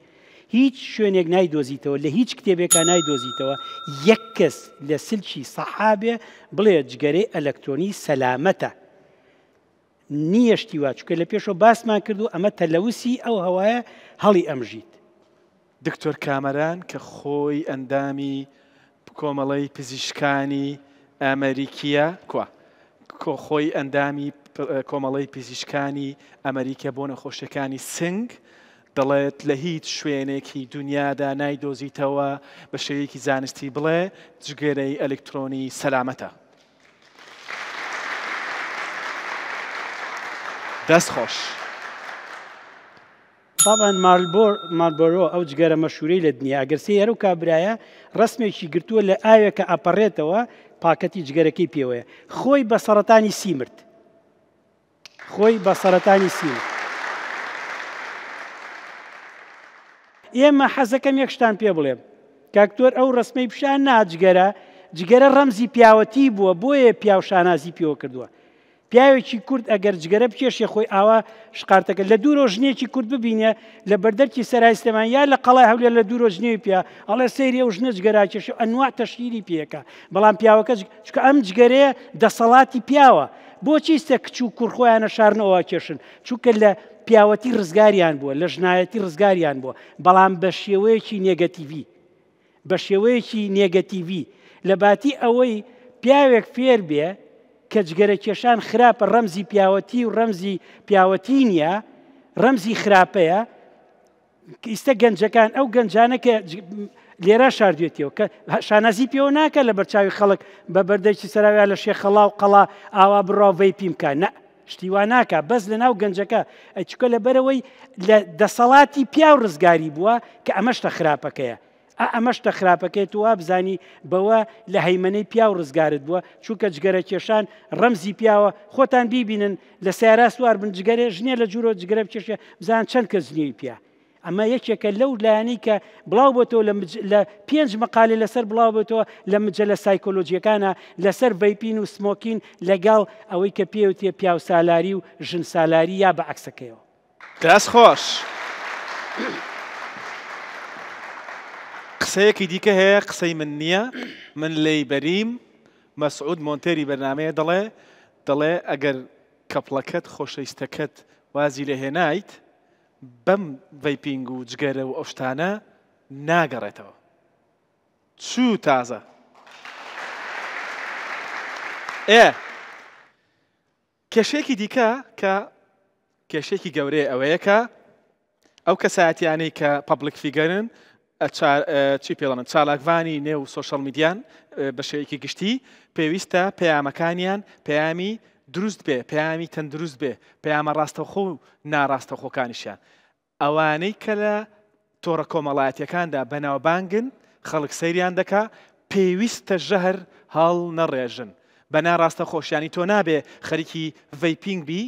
هیچ شوێنێک نایدۆزیتەوە لە هیچ کتێبێکە نایدۆزیتەوە یەک کەس لە سلکی سەحابێ بڵێ جگەرەی ئەلەکترۆنی سەلامەتە نییەشتی واچکە لە پێشەوە باسمان کردو ئەمە تەلەوسی ئەو هەوایە هەڵی ئەمژیت دکتۆر کامەران کە خۆی ئەندامی کۆمەڵی پزیشکانی ئەمریکیە کووە کۆخۆی ئەندامی کۆمەڵی پزیشکانی ئەمریکە بۆ نەخۆشیەکانی سنگ دەڵێت لە هیچ شوێنێکی دنیادا نایدۆزیتەوە بە شەیەکی زانستی بڵێ جگەرەی ئەلکترۆنی سەلامەتە. دەستخۆش. تاوان مارلبۆر ماربۆرۆ ئەو جگەرە مەشوری لە دنیا گەرسی هەرو کابرایە ڕسمێکی گرتووە لە ئاوێکە ئاپەڕێتەوە پاکەتی جگەرەکەی پێوەیە خۆی بە سەرەتانی سیمرت خۆی بە سەرەتانی سیمرت ئێمە حەزەکەم یەکشتان پێ بڵێم کاکتۆر ئەو ڕسمەی پیشان ناجگەرە جگەرە ڕەمزی پیاوەتی بووە بۆیە پیاوشانازی پێوە کردووە پیاوێکی کورد ئەگەر جگەرە پێشی خۆی ئاوا شقارتەکە لە دوو ڕۆژنیەکی کورد ببینە لە بەردەرکی سەرایستەمان یا لە قەڵای هەولێ لە دوو ڕۆژنیێ پیا ئەڵێ سەیری ئەو ژنە جگەراکێش ئەنوا تەشیری پێەکە بەڵام پیاوەکە چکە ئەم جگەرەیە دەسەڵاتی پیاوە بۆچی سە کچ و کوڕخۆیانە شارنەوە کێشن چووکە لە پیاوەتی ڕزگاریان بووە لە ژنایەتی ڕزگاریان بووە بەڵام بە شێوەیەکی نێگەتیوی بە شێوەیەکی نێگەتیوی لە باتی ئەوەی پیاوێک فێر بێ کەچگەرە کێشان خراپە ڕەمزی پیاوەتی و ڕەمزی پیاوەتی نییە ڕەمزی خراپەیە ئیستە گەنجەکان ئەو گەنجانە کە لێرە شاردوێتەوە کە شانازی پێوە ناکە لە بەرچاوی خەڵک بە بەردەکی سەراویا لە شێخەڵا و قەڵا ئاوا بڕاوی پیمکە نە شتیوا ناکە بەس لە ناو گەنجەکە ئەچکە لە بەرەوەی لە دەسەڵاتی پیا و ڕزگاری بووە کە ئەمەشتە خراپەکەیە ئەمەشتە خراپەکەیت و بزانی بەوە لە هەیمەەی پیا و ڕزگارت بووە چووکە جگەرە کێشان ڕەمزی پیاوە خۆتان بیبینن لە سیارا سووار بن جگەرێ ژنیە لە جوورۆ جگەرە کێشە بزان چەند کە زنیوی پیا. ئەمە یەکێکە لەو لایانی کە بڵاو بۆتەوە لە پێنج مقالی لەسەر بڵاو بێتەوە لە مجلە سایکۆلۆژیەکانە لەسەر بەیپین و سمۆکین لەگەڵ ئەوەی کە پێوتێ پیا و سالاری و ژن سالاری یا بە عکسەکەیەوە. دەست خۆش. قسەیەکی دیکە هەیە قسەی من نییە من لی بەریم مەسعود مۆنتێری بەرنمەیە دەڵێ دەڵێ ئەگەر کەپڵەکەت خۆشەویستەکەت وازی لە هێنایت بەم ڤیپینگ و جگەرە و ئەوشتانە ناگەڕێتەوە چوو تازە ئێ کێشێکی دیکە کە کێشێکی گەورەیە ئەوەیەکە ئەو کەساتیانەی کە پبلک فیگەرن چی پێڵەن چالاکوانی نێو سوۆشەل میدیان بەشەیەکی گشتی پێویستە پەیامەکانیان پەیامی دروست بێ پەیامی تەندروست بێ پەیامە ڕاستەخۆ و ناڕاستەخۆکانیشیان ئەوانەی کە لە تۆڕە کۆمەڵایەتەکاندا بەناوبانگن خەڵک سەیریان دەکا پێویستە ژەهر هەڵ نەڕێژن بە ناڕاستە خۆشیانی تۆ نابێ خەریکی ڤەیپینگ بی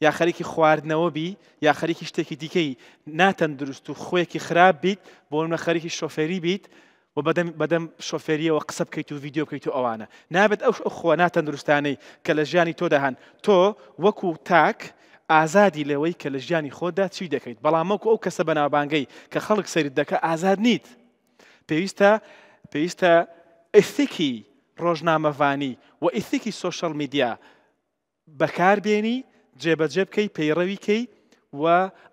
یا خەریکی خواردنەوە بی یا خەریکی شتێکی دیکەی ناتەن دروست و خۆیەکی خراپ بیت بۆ منە خەریکی شۆفێری بیت و بەدەم بەدەم شۆفێریەوە قسە بکەیت و ڤیددیو بکەیت و ئەوانە نابێت ئەو خۆ ناتەندروستانەی کە لە ژیانی تۆ دەهان تۆ وەکو تاک ئازادی لەوەی کە لە ژیانی خۆدا چی دەکەیت بەڵامەکو ئەو کەسە بەناوبانگەی کە خەڵک سەری دەکە ئازاد نیت پێویستە پێویستە ئثیکی ڕۆژنامەوانی و ئیثیکی سوۆشەل میدیا بەکاربیێنی جێبەجێ بکەی پەیڕەوی کەی و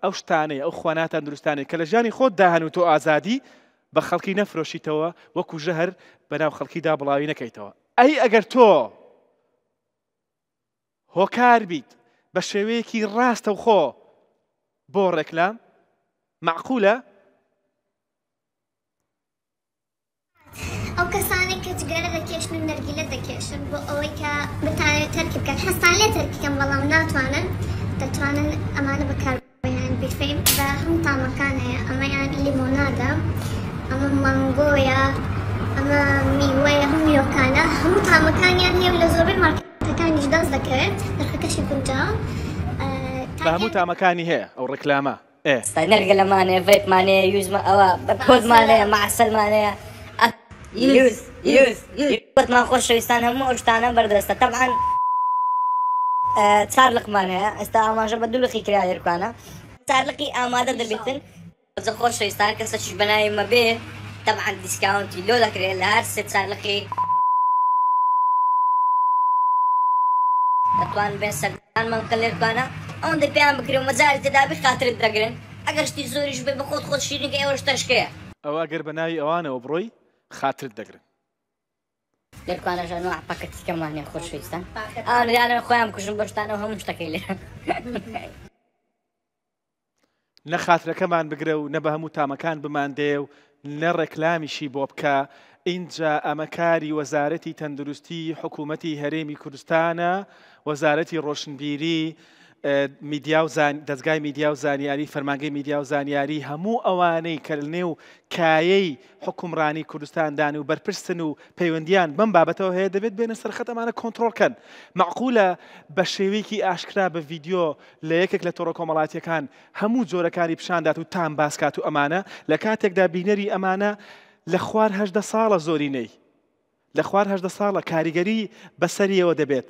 ئەو شتانەیە ئەو خواناتان دروستانێک کە لە ژانی خۆت داهن و تۆ ئازادی بە خەڵکی نەفرۆشیتەوە وەکو ژەهر بەناو خەڵکیدا بڵاوی نەکەیتەوە ئەی ئەگەر تۆ هۆکار بیت بە شێوەیەکی ڕاستە و خۆ بۆ ڕێکلام معقولە ئەو کەسانێک کە جگەرە بۆ ئەوەی کە بتانێت تەرکی بکەن هەستان لێ تەرکیکەم بەڵام ناتوانن دەتوانن ئەمانە بەکارێنان بیفەیم بە هەموو تامەکان هەیە ئەمەیان لیمۆنادە ئەمە مانگۆیە ئەمە میوەیە هەموو یۆکانە هەموو تامەکانیان هێو لە زۆربەی مارکەتەکانیش دەست دەکەوێت نرخەکەشی گونجا بە اه، هەموو تامەکانی هەیە ئەو ڕێکلامە اه. نرگە لەمانەیە ڤێتمانەیە یوزمە ئەوە بە کۆزمانەیە مەعسلمانەیە يوز يوز كنت ما نخش ويستان همه وشتانا بردستا طبعا تسارلق آه، مانا استا اما جبا دلوخي كريا يركوانا تسارلقي امادا دلبيتن زخوش ويستان كسا شبناي ما بيه طبعا ديسكاونت لولا كريا لهار ست سارلقي توان بين سردان من قلر بانا اون دي بيان بكري ومزاري تدابي خاطر الدقرن اگر شتي زوري جبه بخود خود شيرين كي اوش تشكيه او اگر بناي اوانا وبروي خاترت دەگرن لێکوانەژان و عپاکەتیکەمانێ خۆشویستە ئاریانە خۆیان کوژم بەشتانەوە هەموو شتەکەی لێ نە خاترەکەمان بگرە و نە بە هەموو تامەکان بماندێ و نە ڕێکلامیشی بۆ بکە اینجا ئەمەکاری وەزارەتی تەندروستی حکوومەتی هەرێمی کوردستانە وەزارەتی ڕۆشنبیری میدیا و دەستگای میدیا و زانیاری فەرمانگەی میدیا و زانیاری هەموو ئەوانەی کەلنێ و کایەی حکومڕانی کوردستاندان و بەرپرسن و پەیوەندیان بەم بابەتەوە هەیە دەبێت بێنە سەرخەتەمانە کۆنتترۆلکەن معقولە بە شێوەیەکی ئاشکرا بە ڤیددیو لە یەکێک لە تۆڕۆ کۆمەڵاتیەکان هەموو جۆرەکانی پیشاندات و تام باسکات و ئەمانە لە کاتێکدا بینەری ئەمانە لە خوارهدە ساڵە زۆرینەی لە خوارهدە ساڵە کاریگەری بەسەریەوە دەبێت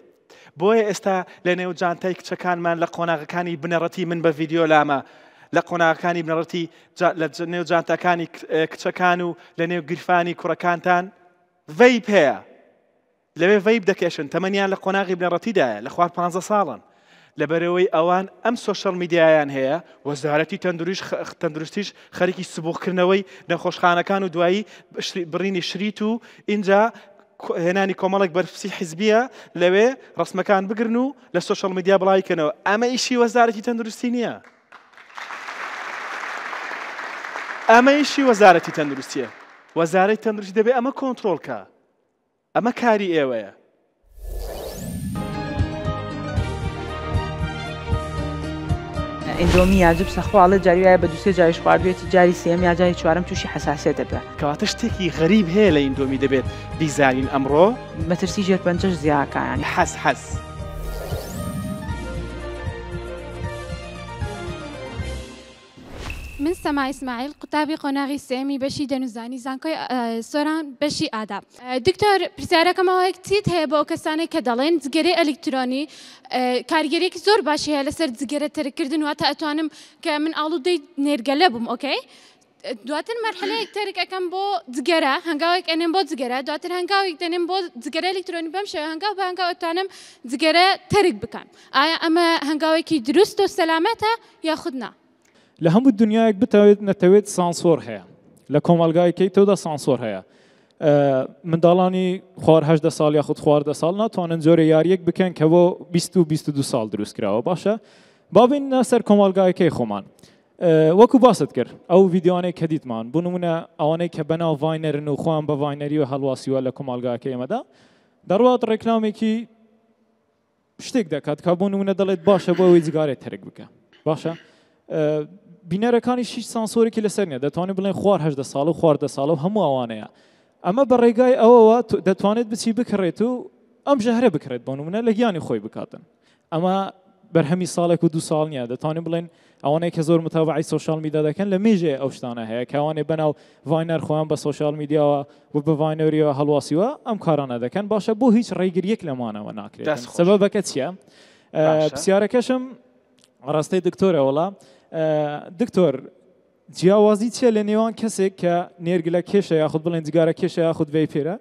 بۆیە ئێستا لە نێو جانتای کچەکانمان لە قۆناغەکانی بنەڕەتی من بە ڤیددیو لامە لە قۆناغەکانی بنەڕەتی لە نێو جانتەکانی کچەکان و لە نێو گرفانی کوڕەکانتان ڤیب هەیە لەوێ ڤیب دەکێشن تەمەنیان لە قۆناغی بنەڕەتیدایە لە خوار 15 ساڵن لەبەرەوەی ئەوان ئەم سوۆشەل میدیایان هەیە وەزارەتی تەندروش تەندروستیش خەرکی سبوخکردنەوەی نەخۆشخانەکان و دوایی بڕینی شریت و اینجا هناني کۆمەڵک برفسي حزبية لەوێ رأس مكان بقرنو للسوشيال ميديا میدیا أما إشي وزارة وەزارەتی أما إشي وزارة ئیشی وزارة تەندروستیە. وەزارەی تەندروستی كنترول كا أما كاري کاری إيوة؟ ئەندۆمی یاجب سەخواڵە جاری وایە بە دوسێ جاریش خواردوێتی جاری سێم یا چهارم چوارم تووشی حساسێت دەبێت کەواتە شتێکی غەریب هەیە لە ئیندۆمی دەبێت بیزارین ئەمڕۆ مەترسی ژێر پنجش زیاکانی یعنی. حس حس من سەما ئیسماعیل قوتابی قۆناغی سێمی بەشی دەنوزانی زانکۆی سۆران بەشی ئادا. دکتۆر پرسیارەکەمەوەیەک چیت هەیە بۆ کەسانێک کە دەڵێن جگەری ئەلکترۆنی کارگەرێکی زۆر باشی هەیە لەسەر جگەرە تەرکردن واتە ئەتوانم کە من ئاڵودەی نێرگەلە بووم ئۆکەی؟ دواتر مەرحلەیەک تەرکەکەم بۆ جگەرە هەنگاوێک ئەنم بۆ جگەرە دواتر هەنگاوێک دەنم بۆ جگەرە ئەلکترۆنی بەم شێ هەنگاو بە هەنگاوتانم جگەرە تەرک بکەن. ئایا ئەمە هەنگاوێکی دروست و سەلامەتە یاخودنا. لە هەموو دنیاەک بتەوێت نەتەوێت سانسۆر هەیە لە کۆمەلگایکەی تۆدا سانسۆر هەیە منداڵانی خوارهدە سال یا خود خواردە ساڵ ناتوانن زۆرە یاریەک بکەن کە بۆ 22 سال دروستکراوە باشە بابینە سەر کۆمەلگایەکەی خۆمان وەکو باست کرد ئەو ویددیوانەی کە دیتمان بوو نمونە ئەوانەی کە بەناو ڤینەرن و خۆیان بە ڤینەری و هەڵواسیوە لە کۆمەلگاکە ئێمەدا دەڕوات ڕێکلامێکی شتێک دەکات کە بوو نمونە دەڵێت باشە بۆ ئەوی جگارێت تەرک بکە باشە بینەرەکانی شیش سانسۆرێکی لەسەر نیە دەتوانێت بڵێن خوارهدە ساڵ و خواردە ساڵ و هەموو ئەوانەیە ئەمە بە ڕێگای ئەوەوە دەتوانێت بچی بکڕێت و ئەم ژەهرە بکرێت بۆ نمونە لە گیانی خۆی بکاتن ئەمە بەرهەمی ساڵێک و دو ساڵ نیە دەتوانین بڵێن ئەوانەیە کە زۆر متابعی سوشال میدا دەکەن لە مێژێ ئەو شتانە هەیە کەوانێ بەناو ڤاینەر خۆیان بە سوشال میدیاوە و بە ڤاینەریەوە هەڵواسیوە ئەم کارانە دەکەن باشە بۆ هیچ ڕێگریەک لەمانەوە ناکرێت سەبەکە چییە؟ پرسیارەکەشم ڕاستی دکتۆرە وڵا دکتۆر جیاوازی چیە لە نێوان کەسێک کە نێرگلە کێشە یاخود بڵێن جگارە کێشە یاخود وی پێرە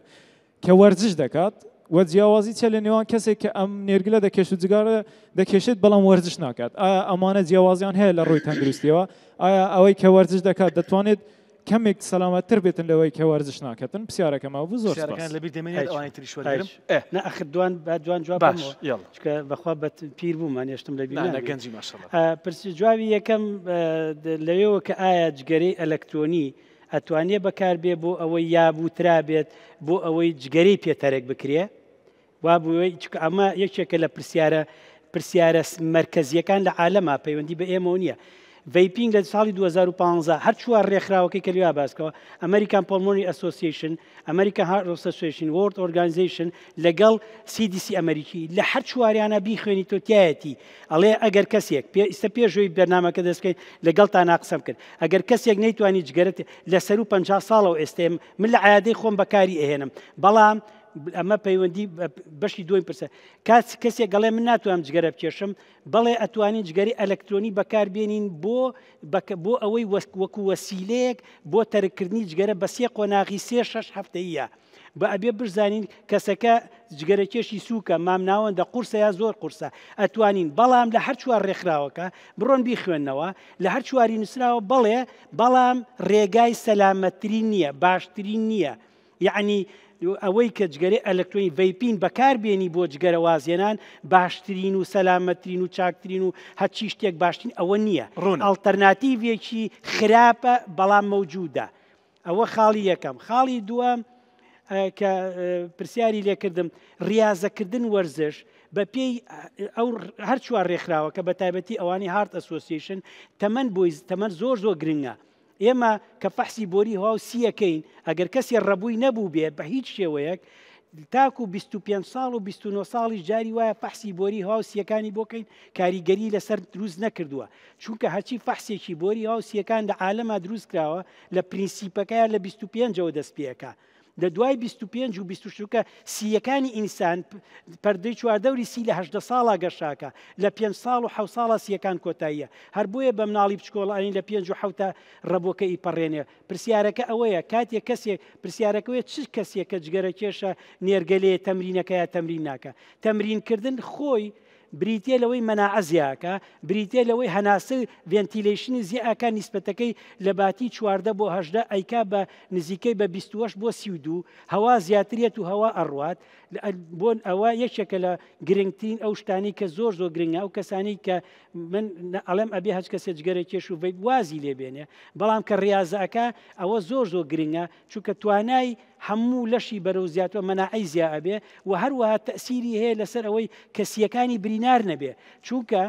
کە وەرزش دەکات وە جیاوازی چە لە نێوان کەسێک کە ئەم نێرگلە دەکەش و جگارە دەکێشێت بەڵام وەرزش ناکات ئایا ئەمانە جیاوازیان هەیە لە ڕووی تەندروستیەوە ئایا ئەوەی کە وەرزش دەکات دەتوانێت کەمێک سەلامەتتر بێتن لەوەی کە وەرزش ناکەن پرسیارەکەمە بوو زۆر نەخ دوان با دوان جواب باشکە بەخوا بە پیر بوومان هێشتم لە گەنجی پرسی جوابی یەکەم لەوێەوە کە ئایا جگەرەی ئەلەکتۆنی ئەتوانێ بەکاربێ بۆ ئەوەی یابووترا بێت بۆ ئەوەی جگەرەی پێتەرێک بکرێ وابووی چکە ئەمە یەکێکە لە پرسیارە پرسیارە مرکزیەکان لە عالەما پەیوەندی بە ئێمە نییە. ڤیپینگ لە ساڵی 2015 هەر چوار ڕێکخراوەکەی کەلیوا باسکەوە ئەمریکان پۆلمۆنی ئەسۆسیشن ئەمریکا هاڕۆسەسوێشن وەرد ئۆرگانیزیشن لەگەڵ سیDC ئەمریکی لە هەر چواریانە بیخوێنی تۆتیایەتی ئەڵێ ئەگەر کەسێک ئستا پێشوی بەرنمەکە دەستکەیت لەگەڵ تا ناقسم کرد ئەگەر کەسێک نەیتوانی جگەرت لە سەر و 50 ساڵەوە ئێستێم من لە عادەی خۆم بەکاری ئەهێنم بەڵام ئەمە پەیوەندی بەشی دوۆی پرسە کات کەسێک گەڵێ من ناتوانم جگەرە بکێشم بەڵێ ئەتوانین جگەری ئەلەکترۆنی بەکاربیێنین بۆ بۆ ئەوەی وەکو وەسیلەیەک بۆ تەرکردنی جگەرە بە سێ قۆناغی سێ شش هەفتەیە بە ئەبێ برزانین کەسەکە جگەرەکێشی سوکە مام ناوەندە قورسە یا زۆر قورسە ئەتوانین بەڵام لە هەر چوار ڕێکخراوەکە بڕۆن بیخوێندنەوە لە هەر چواری نووسراوە بڵێ بەڵام ڕێگای سەلامەترین نییە باشترین نییە یعنی ئەوەی کە جگەرە ئەلکترۆنی ڤیپین بەکاربیێنی بۆ جگەرەوازیێنان باشترین و سەلامەترین و چاکترین و هەچی شتێک باشترین ئەوە نییە ڕوون ئەلتەرناتیڤێکی خراپە بەڵام مەوجودا ئەوە خاڵی یەکەم خاڵی دووەم کە پرسیاری لێکردم ریاضەکردن وەرزش بە پێی ئەو هەر چوار ڕێکخراوە کە بە تایبەتی ئەوانی هارت ئەسۆسیشن تەمەەن بۆی تەمەەن زۆر زۆر گرنگە ئێمە کە فەحسی بۆری هەواو سیەکەین ئەگەر کەسی ڕەبووی نەبوو بێ بە هیچ شێوەیەک تاکو 25 ساڵ و 29 ساڵی جاری وایە فەحسی بۆری هاوسیەکانی بۆکەین کاریگەری لەسەر دروست نەکردووە چونکە هەچی فەحسێکی بۆری هاوسیەکان لە عالەما دروست کراوە لە پرینسیپەکەیان لە 25ەوە دەست پێەکە لە دوای 25 و 26کە سیەکانی ئینسان پەردەی چواردەوری سی لە هەدە ساڵا گەشاکە لە پێ ساڵ و حو ساڵە سیەکان کۆتاییە هەر بۆیە بە مناڵی بچکۆڵانی لە پێنج و حوتە ڕەبۆکە ئیپەڕێنێ پرسیارەکە ئەوەیە کاتێک کەسێک پرسیارەکەوێت چ کەسێکە جگەرە کێشە نێرگەلێ تەمرینەکەی تەمرین ناکە تەمرینکردن خۆی بریتە لەوەی مەناعەزیاکە بریتە لەوەی هەناسر ڤنتیلشنی زیعکە نیسبەتەکەی لە باتی چواردە بۆ هەشدا ئەیکا بە نزیکەی بە 28 بۆ سی دو هەوا زیاترێت و هەوا ئەڕوات بۆن ئەوە یەکێکە لە گرنگترین ئەو شتانی کە زۆر زۆر گرنگە ئەو کەسانی کە من ئەڵم ئەبێ هەچ کەسێ جگەرە کێش و بێت وازی لێبێنێ بەڵام کە ڕاضەکە ئەوە زۆر زۆر گرنگە چونکە توانای هەموو لەشی بەرەو زیاتوە مەناعی زیە ئەبێ و هەروەها تەسیری هەیە لەسەر ئەوەی کەسیەکانی برینار نەبێ چونکە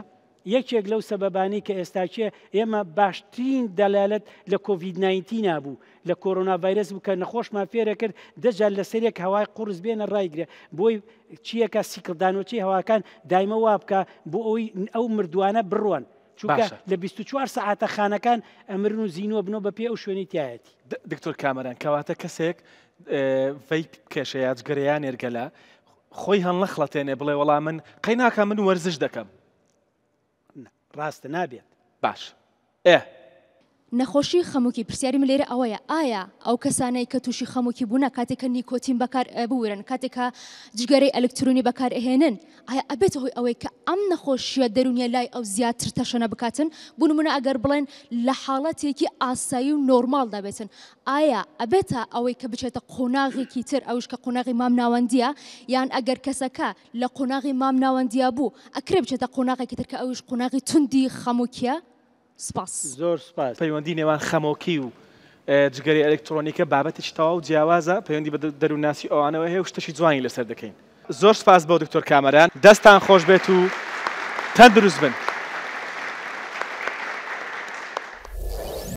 یەکێک لەو سەبەبانی کە ئێستاچێ ئێمە باشترین دەلالت لە کۆVید-19 نبوو لە کۆرۆناڤایرس بکە نەخۆشمان فێرە کرد دەجار لە سەرێک هەوای قرس بێنە ڕایگرێ بۆی چیەکە سیکردانۆچی هەواکان دایمە وا بکە بۆ ئەوی ئەو مردوانە بڕوان. چونکە لە 24 ساعتە خانەکان ئەمرن و زیینۆ بنەوە بە پێ ئەو شوێنی تایەتی دکتۆر کامەران کەواتە کەسێک فەی کێشەیات گەریان نێرگەلە خۆی هەن لە خڵەتێنێ بڵێ وەڵام من قەیناکە من وەرزش دەکەم ڕاستە نابێت باش ايه نەخۆشی خەموکی پرسیاریم لێرە ئەوەیە ئایا ئەو کەسانەی کە تووشی خەموکی بوون کاتێککە نیکۆتین بەکار بورن کاتێکە جگەرەی ئەلکترونی بەکار ئەهێنن ئایا ئەبێت هۆی ئەوەی کە ئەم نەخۆشیە دەرونیە لای ئەو زیاتر تەشەنە بکاتن بوونمونە ئەگەر بڵێن لە حاڵەتێکی ئاسایی و نۆرمال دەبێتن ئایا ئەبێتە ئەوەی کە بچێتە قۆناغێکی تر ئەوش کە قۆناغی مام ناوەندیە یان ئەگەر کەسەکە لە قۆناغی مام ناوەندیە بوو ئەکرێ بچێتە قۆناغێکی تر کە ئەوش قۆناغی توندی خەموکیە سپاس زۆر سپاس پەیوەندی نێوان خەمۆکی و جگەری ئەلکترۆنیکە بابەتش تەواو و جیاوازە پەیوەندی بە دەروناسی ئەوانەوە هەیە و شتەشی جوانی لەسەر دەکەین زۆر سپاس بۆ دکتۆر کامەران دەستان خۆش بێت و تەندروست بن.